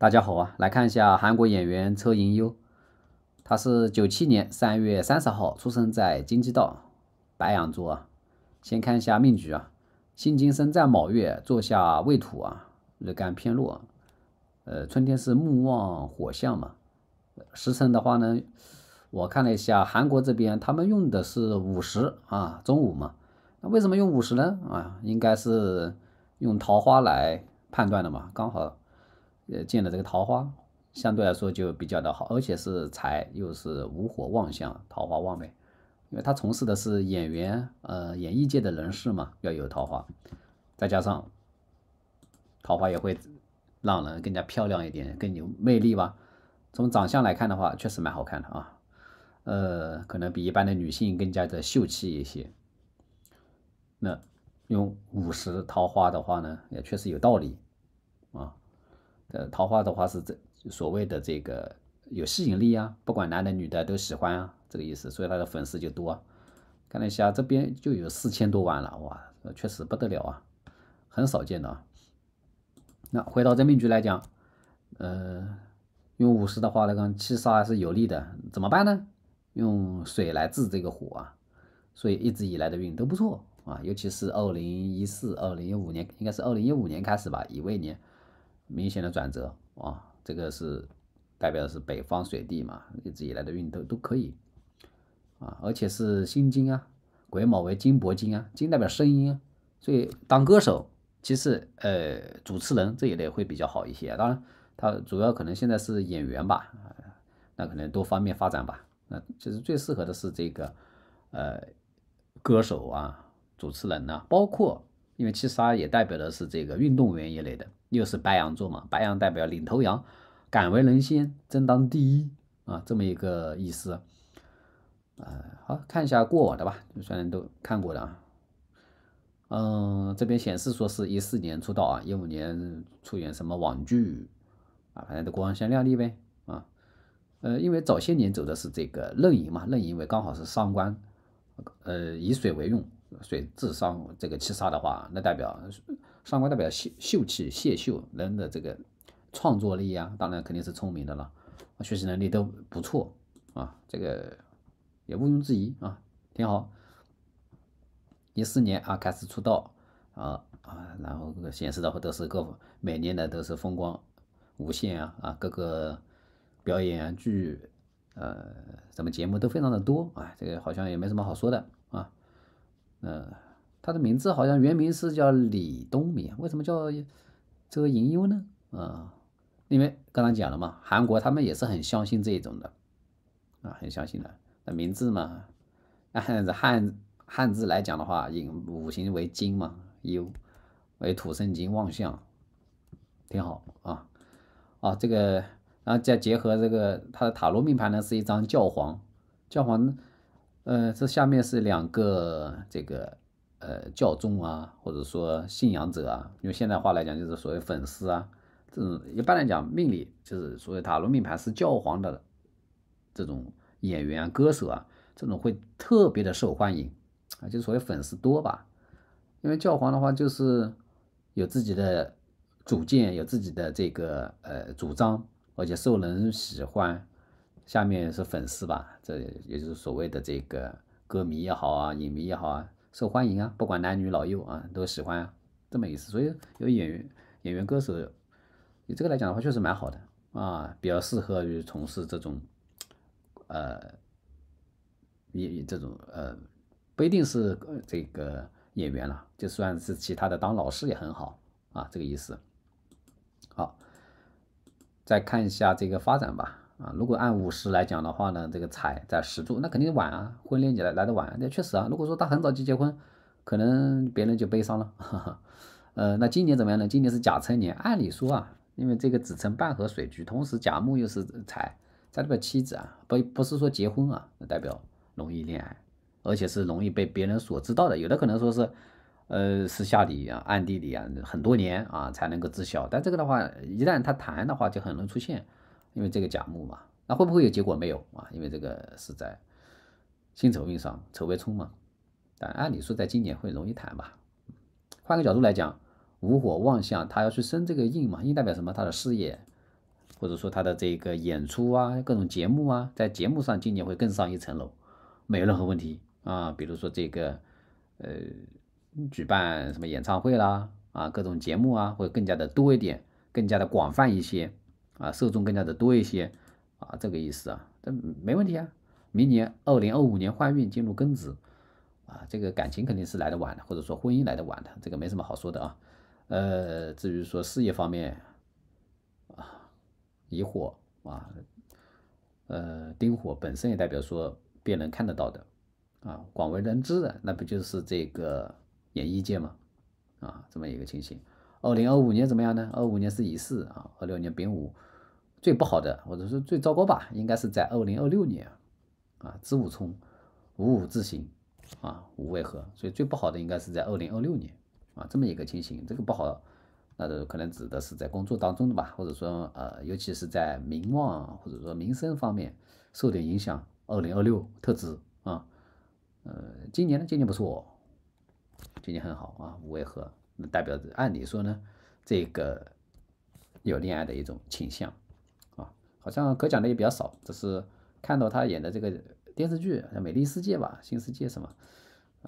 大家好啊，来看一下韩国演员车银优，他是九七年三月三十号出生在金鸡道白羊座啊。先看一下命局啊，辛金生在卯月，坐下未土啊，日干偏弱。呃，春天是木旺火相嘛。时辰的话呢，我看了一下韩国这边他们用的是午时啊，中午嘛。那为什么用午时呢？啊，应该是用桃花来判断的嘛，刚好。呃，见的这个桃花相对来说就比较的好，而且是财又是无火旺相，桃花旺呗。因为他从事的是演员，呃，演艺界的人士嘛，要有桃花。再加上桃花也会让人更加漂亮一点，更有魅力吧。从长相来看的话，确实蛮好看的啊。呃，可能比一般的女性更加的秀气一些。那用五十桃花的话呢，也确实有道理啊。呃，桃花的话是这所谓的这个有吸引力啊，不管男的女的都喜欢啊，这个意思，所以他的粉丝就多。看了一下，这边就有四千多万了，哇，确实不得了啊，很少见的那回到真命局来讲，呃，用五十的话来讲，七杀是有利的，怎么办呢？用水来治这个火啊。所以一直以来的运都不错啊，尤其是二零一四、二零一五年，应该是二零一五年开始吧，乙未年。明显的转折啊，这个是代表的是北方水地嘛，一直以来的运都都可以啊，而且是心金啊，癸卯为金帛金啊，金代表声音，所以当歌手，其实呃主持人这一类会比较好一些。当然，他主要可能现在是演员吧，那可能多方面发展吧。那其实最适合的是这个呃歌手啊、主持人呢，包括。因为七十二也代表的是这个运动员一类的，又是白羊座嘛，白羊代表领头羊，敢为人先，争当第一啊，这么一个意思。呃，好看一下过往的吧，虽然都看过的啊。嗯，这边显示说是一四年出道啊，一五年出演什么网剧啊，反正都光鲜亮丽呗啊。呃，因为早些年走的是这个任盈嘛，任盈为刚好是上官，呃，以水为用。所以智商这个七杀的话，那代表上官代表秀秀气、谢秀人的这个创作力啊，当然肯定是聪明的了，学习能力都不错啊，这个也毋庸置疑啊，挺好。一四年啊开始出道啊啊，然后显示的话都是各每年的都是风光无限啊啊，各个表演剧呃什么节目都非常的多啊，这个好像也没什么好说的。嗯，他的名字好像原名是叫李东明，为什么叫这个银优呢？啊，因为刚才讲了嘛，韩国他们也是很相信这一种的，啊，很相信的。那名字嘛，按汉汉字来讲的话，以五行为金嘛，优为土生金旺相，挺好啊。啊，这个然后再结合这个他的塔罗命盘呢，是一张教皇，教皇。呃，这下面是两个这个呃教众啊，或者说信仰者啊，用现代话来讲就是所谓粉丝啊。这种一般来讲，命理就是所谓塔罗命盘是教皇的这种演员、歌手啊，这种会特别的受欢迎啊，就所谓粉丝多吧。因为教皇的话就是有自己的主见，有自己的这个呃主张，而且受人喜欢。下面是粉丝吧，这也就是所谓的这个歌迷也好啊，影迷也好啊，受欢迎啊，不管男女老幼啊，都喜欢这么意思。所以，有演员、演员歌手，以这个来讲的话，确实蛮好的啊，比较适合于从事这种呃，也这种呃，不一定是这个演员了，就算是其他的当老师也很好啊，这个意思。好，再看一下这个发展吧。啊，如果按五十来讲的话呢，这个财在十柱，那肯定晚啊，婚恋起来来的晚。那确实啊，如果说他很早就结婚，可能别人就悲伤了。呃，那今年怎么样呢？今年是甲辰年，按理说啊，因为这个子辰半合水局，同时甲木又是财，在代表妻子啊，不不是说结婚啊，那代表容易恋爱，而且是容易被别人所知道的。有的可能说是，呃，私下里啊，暗地里啊，很多年啊才能够知晓。但这个的话，一旦他谈的话，就很容易出现。因为这个甲木嘛，那会不会有结果？没有啊，因为这个是在辛丑运上，丑未冲嘛。但按理说，在今年会容易谈吧？换个角度来讲，无火旺相，他要去生这个印嘛，印代表什么？他的事业，或者说他的这个演出啊，各种节目啊，在节目上今年会更上一层楼，没有任何问题啊。比如说这个呃，举办什么演唱会啦，啊，各种节目啊，会更加的多一点，更加的广泛一些。啊，受众更加的多一些，啊，这个意思啊，这没问题啊。明年二零二五年换运进入庚子，啊，这个感情肯定是来的晚的，或者说婚姻来的晚的，这个没什么好说的啊。呃，至于说事业方面，啊，乙火啊，呃，丁火本身也代表说别人看得到的，啊，广为人知的，那不就是这个演艺界吗？啊，这么一个情形。二零二五年怎么样呢？二五年是乙巳啊，二六年丙午，最不好的，或者说最糟糕吧，应该是在二零二六年啊，子午冲，五五自行啊，五未合，所以最不好的应该是在二零二六年啊，这么一个情形，这个不好，那可能指的是在工作当中的吧，或者说呃，尤其是在名望或者说名声方面受点影响。二零二六特指啊，呃，今年呢，今年不错，今年很好啊，五未合。代表着，按理说呢，这个有恋爱的一种倾向，啊，好像可讲的也比较少。只是看到他演的这个电视剧，美丽世界》吧，《新世界》什么，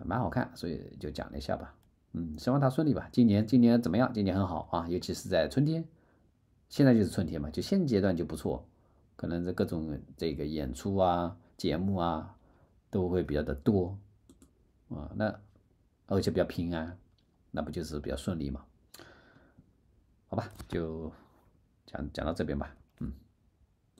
蛮好看，所以就讲了一下吧。嗯，希望他顺利吧。今年，今年怎么样？今年很好啊，尤其是在春天，现在就是春天嘛，就现阶段就不错。可能这各种这个演出啊、节目啊，都会比较的多，啊，那而且比较平安。那不就是比较顺利吗？好吧，就讲讲到这边吧。